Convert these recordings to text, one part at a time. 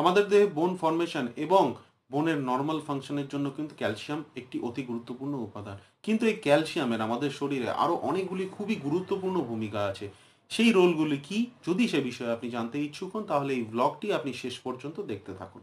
আমাদের দেহে বোন ফর্মেশন এবং বোনের নর্মাল ফাংশনের জন্য কিন্তু ক্যালসিয়াম একটি অতি গুরুত্বপূর্ণ উপাদান কিন্তু এই ক্যালসিয়ামের আমাদের শরীরে আরও অনেকগুলি খুবই গুরুত্বপূর্ণ ভূমিকা আছে সেই রোলগুলি কি যদি সে বিষয়ে আপনি জানতে ইচ্ছুক হন তাহলে এই ব্লগটি আপনি শেষ পর্যন্ত দেখতে থাকুন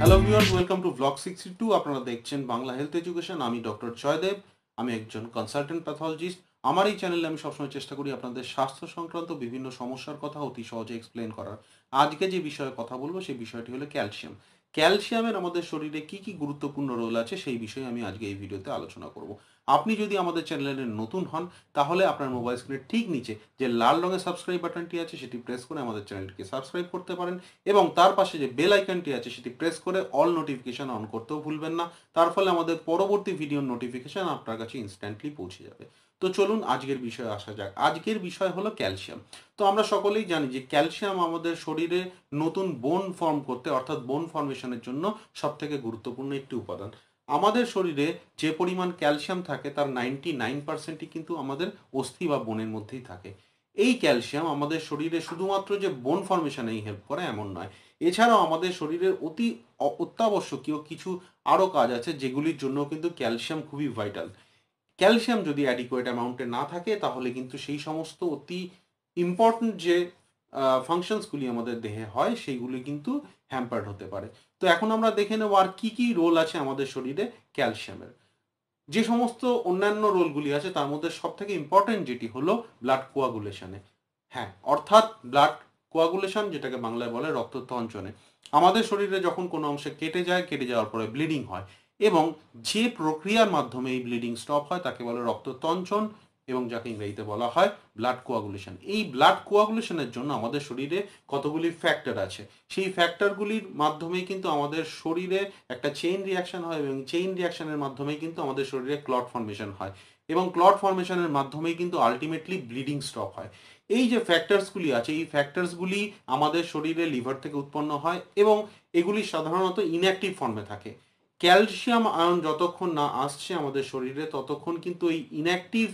hello viewer welcome to blog sixty two আপনারা দেখছেন বাংলা হেলথ এডুকেশন আমি ডক্টর জয়দেব আমি একজন কনসালটেন্ট প্যাথোলজিস্ট আমার এই চ্যানেলে আমি সবসময় চেষ্টা করি আপনাদের স্বাস্থ্য সংক্রান্ত বিভিন্ন সমস্যার কথা অতি সহজে এক্সপ্লেন করার আজকে যে বিষয়ে কথা বলবো সেই বিষয়টি হলো ক্যালসিয়াম ক্যালসিয়ামের আমাদের শরীরে কি কি গুরুত্বপূর্ণ রোল আছে সেই বিষয়ে আমি আজকে এই ভিডিওতে আলোচনা করবো আপনি যদি আমাদের চ্যানেলে নতুন হন তাহলে আপনার মোবাইল স্ক্রিনের ঠিক নিচে যে লাল রঙের সাবস্ক্রাইব বাটনটি আছে সেটি প্রেস করে আমাদের চ্যানেলটিকে সাবস্ক্রাইব করতে পারেন এবং তার পাশে যে বেল আইকনটি আছে সেটি প্রেস করে অল নোটিফিকেশান অন করতেও ভুলবেন না তার ফলে আমাদের পরবর্তী ভিডিওর নোটিফিকেশান আপনার কাছে ইনস্ট্যান্টলি পৌঁছে যাবে তো চলুন আজকের বিষয়ে আসা যাক আজকের বিষয় হলো ক্যালসিয়াম তো আমরা সকলেই জানি যে ক্যালসিয়াম আমাদের শরীরে নতুন বোন ফর্ম করতে অর্থাৎ বোন ফর্মেশনের জন্য সবথেকে গুরুত্বপূর্ণ একটি উপাদান আমাদের শরীরে যে পরিমাণ ক্যালসিয়াম থাকে তার নাইনটি নাইন পার্সেন্টই কিন্তু আমাদের অস্থি বা বনের মধ্যেই থাকে এই ক্যালসিয়াম আমাদের শরীরে শুধুমাত্র যে বোন ফর্মেশনেই হেল্প করে এমন নয় এছাড়াও আমাদের শরীরের অতি অত্যাবশ্যকীয় কিছু আরও কাজ আছে যেগুলির জন্য কিন্তু ক্যালসিয়াম খুবই ভাইটাল ক্যালসিয়াম যদি অ্যাডিকুয়েট অ্যামাউন্টে না থাকে তাহলে কিন্তু সেই সমস্ত অতি ইম্পর্ট্যান্ট যে ফাংশনসগুলি আমাদের দেহে হয় সেইগুলি কিন্তু হ্যাম্পার্ড হতে পারে তো এখন আমরা দেখে নেব আর কী কী রোল আছে আমাদের শরীরে ক্যালসিয়ামের যে সমস্ত অন্যান্য রোলগুলি আছে তার মধ্যে সব থেকে ইম্পর্টেন্ট যেটি হলো ব্লাড কোয়াগুলেশনে হ্যাঁ অর্থাৎ ব্লাড কোয়াগুলেশন যেটাকে বাংলায় বলে তঞ্চনে আমাদের শরীরে যখন কোনো অংশে কেটে যায় কেটে যাওয়ার পরে ব্লিডিং হয় এবং যে প্রক্রিয়ার মাধ্যমে এই ব্লিডিং স্টপ হয় তাকে বলে রক্ততঞ্চন এবং যাকে ইংরেজিতে বলা হয় ব্লাড কোয়াগুলেশন এই ব্লাড কোয়াগুলেশনের জন্য আমাদের শরীরে কতগুলি ফ্যাক্টর আছে সেই ফ্যাক্টরগুলির মাধ্যমে কিন্তু আমাদের শরীরে একটা চেইন রিয়াকশন হয় এবং চেইন রিয়াকশনের মাধ্যমে কিন্তু আমাদের শরীরে ক্লট ফর্মেশন হয় এবং ক্লট ফর্মেশনের মাধ্যমেই কিন্তু আলটিমেটলি ব্লিডিং স্টপ হয় এই যে ফ্যাক্টরসগুলি আছে এই ফ্যাক্টরসগুলি আমাদের শরীরে লিভার থেকে উৎপন্ন হয় এবং এগুলি সাধারণত ইনঅ্যাক্টিভ ফর্মে থাকে ক্যালসিয়াম আয়ন যতক্ষণ না আসছে আমাদের শরীরে ততক্ষণ কিন্তু এই ইনঅ্যাক্টিভ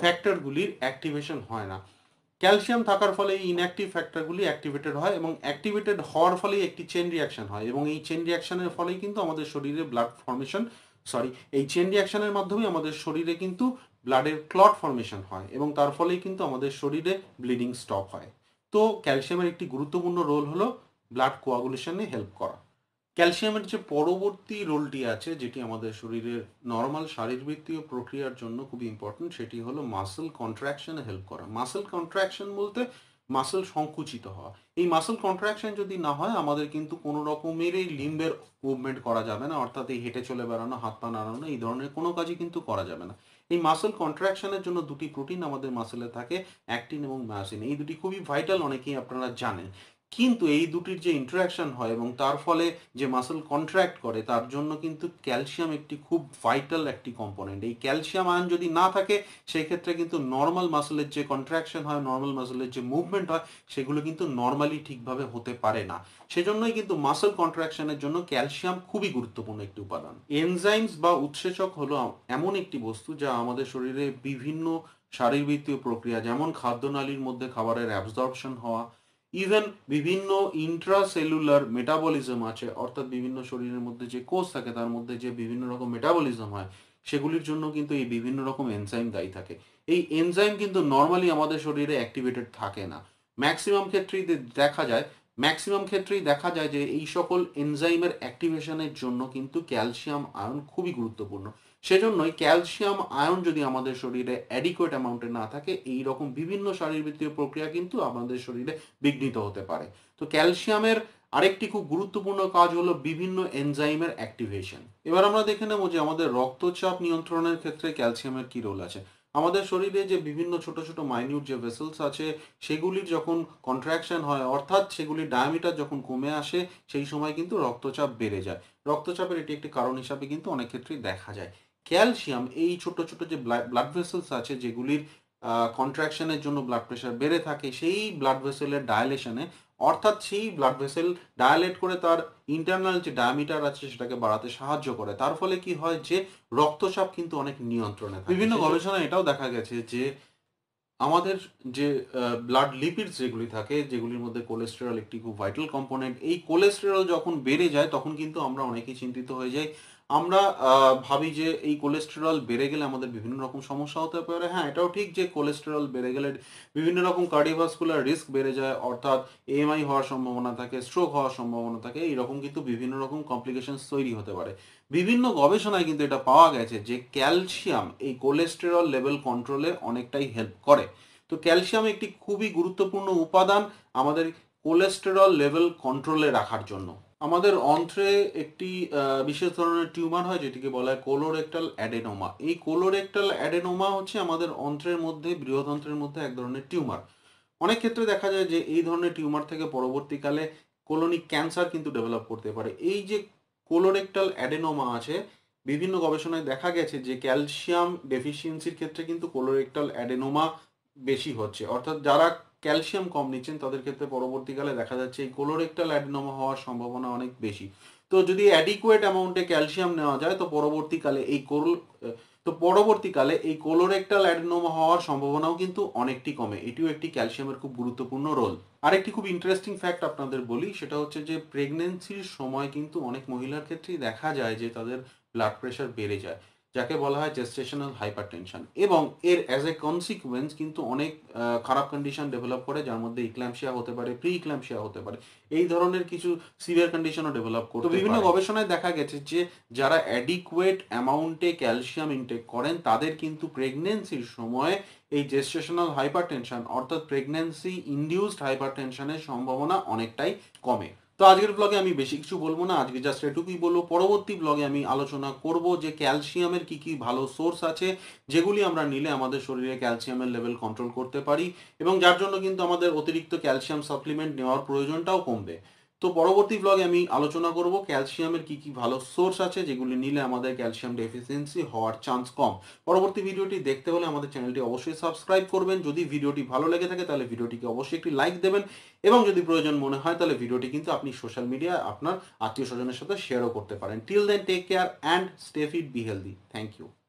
ফ্যাক্টরগুলির অ্যাক্টিভেশন হয় না ক্যালসিয়াম থাকার ফলে এই ইনঅ্যাক্টিভ ফ্যাক্টরগুলি অ্যাক্টিভেটেড হয় এবং অ্যাক্টিভেটেড হওয়ার ফলে একটি চেন রিয়াকশন হয় এবং এই চেন রিয়াকশনের ফলেই কিন্তু আমাদের শরীরে ব্লাড ফর্মেশন সরি এই চেন রিয়াকশনের মাধ্যমে আমাদের শরীরে কিন্তু ব্লাডের ক্লট ফর্মেশন হয় এবং তার ফলেই কিন্তু আমাদের শরীরে ব্লিডিং স্টপ হয় তো ক্যালসিয়ামের একটি গুরুত্বপূর্ণ রোল হলো ব্লাড কোয়াগুলেশনে হেল্প করা ক্যালসিয়ামের যে পরবর্তী রোলটি আছে যেটি আমাদের শরীরের নর্মাল শারীরবৃত্তীয় প্রক্রিয়ার জন্য খুবই ইম্পর্টেন্ট সেটি হলো মাসেল কন্ট্রাকশনে হেল্প করা মাসেল কন্ট্রাকশন বলতে মাসেল সংকুচিত হওয়া এই মাসেল কন্ট্রাকশন যদি না হয় আমাদের কিন্তু কোনো রকমের এই লিম্বের মুভমেন্ট করা যাবে না অর্থাৎ এই হেঁটে চলে বেড়ানো হাত পা নাড়ানো এই ধরনের কোনো কাজই কিন্তু করা যাবে না এই মাসেল কন্ট্রাকশনের জন্য দুটি প্রোটিন আমাদের মাসেলে থাকে অ্যাক্টিন এবং ম্যাসিন এই দুটি খুবই ভাইটাল অনেকেই আপনারা জানেন কিন্তু এই দুটির যে ইন্টারাকশন হয় এবং তার ফলে যে মাসেল কন্ট্র্যাক্ট করে তার জন্য কিন্তু ক্যালসিয়াম একটি খুব ভাইটাল একটি কম্পোনেন্ট এই ক্যালসিয়াম আয়ন যদি না থাকে সেই ক্ষেত্রে কিন্তু নর্মাল মাসেলের যে কন্ট্রাকশন হয় নর্মাল মাসেলের যে মুভমেন্ট হয় সেগুলো কিন্তু নর্মালি ঠিকভাবে হতে পারে না সেজন্যই কিন্তু মাসেল কন্ট্রাকশনের জন্য ক্যালসিয়াম খুবই গুরুত্বপূর্ণ একটি উপাদান এনজাইমস বা উৎসেচক হলো এমন একটি বস্তু যা আমাদের শরীরে বিভিন্ন শারীরবৃত্তীয় প্রক্রিয়া যেমন খাদ্যনালীর মধ্যে খাবারের অ্যাবজর্পশন হওয়া ইভেন বিভিন্ন ইন্ট্রাসেলুলার মেটাবলিজম আছে অর্থাৎ বিভিন্ন শরীরের মধ্যে যে কোষ থাকে তার মধ্যে যে বিভিন্ন রকম মেটাবলিজম হয় সেগুলির জন্য কিন্তু এই বিভিন্ন রকম এনজাইম দায়ী থাকে এই এনজাইম কিন্তু নর্মালি আমাদের শরীরে অ্যাক্টিভেটেড থাকে না ম্যাক্সিমাম ক্ষেত্রেই দেখা যায় ম্যাক্সিমাম ক্ষেত্রেই দেখা যায় যে এই সকল এনজাইমের অ্যাক্টিভেশনের জন্য কিন্তু ক্যালসিয়াম আয়ন খুবই গুরুত্বপূর্ণ সেজন্যই ক্যালসিয়াম আয়ন যদি আমাদের শরীরে অ্যাডিকুয়েট অ্যামাউন্টে না থাকে এই রকম বিভিন্ন শারীরবৃত্তীয় প্রক্রিয়া কিন্তু আমাদের শরীরে বিঘ্নিত হতে পারে তো ক্যালসিয়ামের আরেকটি খুব গুরুত্বপূর্ণ কাজ হলো বিভিন্ন এনজাইমের অ্যাক্টিভেশন এবার আমরা দেখে নেব যে আমাদের রক্তচাপ নিয়ন্ত্রণের ক্ষেত্রে ক্যালসিয়ামের কি রোল আছে আমাদের শরীরে যে বিভিন্ন ছোট ছোট মাইনিউট যে ভেসেলস আছে সেগুলির যখন কন্ট্রাকশন হয় অর্থাৎ সেগুলির ডায়ামিটার যখন কমে আসে সেই সময় কিন্তু রক্তচাপ বেড়ে যায় রক্তচাপের এটি একটি কারণ হিসাবে কিন্তু অনেক ক্ষেত্রেই দেখা যায় ক্যালসিয়াম এই ছোট ছোট যে ব্লাড ভেসেলস আছে যেগুলির কন্ট্রাকশনের জন্য ব্লাড প্রেশার বেড়ে থাকে সেই ব্লাড ভেসেলের ডায়ালেশনে অর্থাৎ সেই ব্লাড ভেসেল ডায়ালেট করে তার ইন্টারনাল যে ডায়ামিটার আছে সেটাকে বাড়াতে সাহায্য করে তার ফলে কি হয় যে রক্তচাপ কিন্তু অনেক নিয়ন্ত্রণে থাকে বিভিন্ন গবেষণায় এটাও দেখা গেছে যে আমাদের যে ব্লাড লিপিডস যেগুলি থাকে যেগুলির মধ্যে কোলেস্টেরল একটি খুব ভাইটাল কম্পোনেন্ট এই কোলেস্টেরল যখন বেড়ে যায় তখন কিন্তু আমরা অনেকেই চিন্তিত হয়ে যাই আমরা ভাবি যে এই কোলেস্টেরল বেড়ে গেলে আমাদের বিভিন্ন রকম সমস্যা হতে পারে হ্যাঁ এটাও ঠিক যে কোলেস্টেরল বেড়ে গেলে বিভিন্ন রকম কার্ডিওভাস্কুলার রিস্ক বেড়ে যায় অর্থাৎ এএমআই হওয়ার সম্ভাবনা থাকে স্ট্রোক হওয়ার সম্ভাবনা থাকে এইরকম কিন্তু বিভিন্ন রকম কমপ্লিকেশন তৈরি হতে পারে বিভিন্ন গবেষণায় কিন্তু এটা পাওয়া গেছে যে ক্যালসিয়াম এই কোলেস্টেরল লেভেল কন্ট্রোলে অনেকটাই হেল্প করে তো ক্যালসিয়াম একটি খুবই গুরুত্বপূর্ণ উপাদান আমাদের কোলেস্টেরল লেভেল কন্ট্রোলে রাখার জন্য আমাদের অন্ত্রে একটি বিশেষ ধরনের টিউমার হয় যেটিকে বলা হয় কোলোরেক্টাল অ্যাডেনোমা এই কোলোরেক্টাল অ্যাডেনোমা হচ্ছে আমাদের অন্ত্রের মধ্যে বৃহদন্ত্রের মধ্যে এক ধরনের টিউমার অনেক ক্ষেত্রে দেখা যায় যে এই ধরনের টিউমার থেকে পরবর্তীকালে কোলোনিক ক্যান্সার কিন্তু ডেভেলপ করতে পারে এই যে কোলোরেক্টাল অ্যাডেনোমা আছে বিভিন্ন গবেষণায় দেখা গেছে যে ক্যালসিয়াম ডেফিসিয়েন্সির ক্ষেত্রে কিন্তু কোলোরেক্টাল অ্যাডেনোমা বেশি হচ্ছে অর্থাৎ যারা ক্যালসিয়াম কম নিচ্ছেন তাদের ক্ষেত্রে পরবর্তীকালে দেখা যাচ্ছে এই কোলোরেক্টাল অ্যাডিনোমা হওয়ার সম্ভাবনা অনেক বেশি তো যদি অ্যাডিকুয়েট অ্যামাউন্টে ক্যালসিয়াম নেওয়া যায় তো পরবর্তীকালে এই কোল তো পরবর্তীকালে এই কোলোরেক্টাল অ্যাডিনোমা হওয়ার সম্ভাবনাও কিন্তু অনেকটি কমে এটিও একটি ক্যালসিয়ামের খুব গুরুত্বপূর্ণ রোল আরেকটি খুব ইন্টারেস্টিং ফ্যাক্ট আপনাদের বলি সেটা হচ্ছে যে প্রেগনেন্সির সময় কিন্তু অনেক মহিলার ক্ষেত্রেই দেখা যায় যে তাদের ব্লাড প্রেশার বেড়ে যায় যাকে বলা হয় জেস্টেশনাল হাইপারটেনশন এবং এর অ্যাজ এ কনসিকুয়েন্স কিন্তু অনেক খারাপ কন্ডিশন ডেভেলপ করে যার মধ্যে ইক্ল্যাম্পশিয়া হতে পারে প্রি ইক্ল্যাম্পশিয়া হতে পারে এই ধরনের কিছু সিভিয়ার কন্ডিশনও ডেভেলপ করতে বিভিন্ন গবেষণায় দেখা গেছে যে যারা অ্যাডিকুয়েট অ্যামাউন্টে ক্যালসিয়াম ইনটেক করেন তাদের কিন্তু প্রেগনেন্সির সময় এই জেস্টেশনাল হাইপারটেনশন অর্থাৎ প্রেগনেন্সি ইন্ডিউসড টেনশনের সম্ভাবনা অনেকটাই কমে তো আজকের ব্লগে আমি বেশি কিছু বলবো না আজকে জাস্ট এটুকুই বলবো পরবর্তী ব্লগে আমি আলোচনা করব যে ক্যালসিয়ামের কি কি ভালো সোর্স আছে যেগুলি আমরা নিলে আমাদের শরীরে ক্যালসিয়ামের লেভেল কন্ট্রোল করতে পারি এবং যার জন্য কিন্তু আমাদের অতিরিক্ত ক্যালসিয়াম সাপ্লিমেন্ট নেওয়ার প্রয়োজনটাও কমবে তো পরবর্তী ব্লগে আমি আলোচনা করব ক্যালসিয়ামের কি কি ভালো সোর্স আছে যেগুলি নিলে আমাদের ক্যালসিয়াম ডেফিসিয়েন্সি হওয়ার চান্স কম পরবর্তী ভিডিওটি দেখতে হলে আমাদের চ্যানেলটি অবশ্যই সাবস্ক্রাইব করবেন যদি ভিডিওটি ভালো লেগে থাকে তাহলে ভিডিওটিকে অবশ্যই একটি লাইক দেবেন এবং যদি প্রয়োজন মনে হয় তাহলে ভিডিওটি কিন্তু আপনি সোশ্যাল মিডিয়া আপনার আত্মীয় স্বজনের সাথে শেয়ারও করতে পারেন till then take care and stay fit be healthy thank you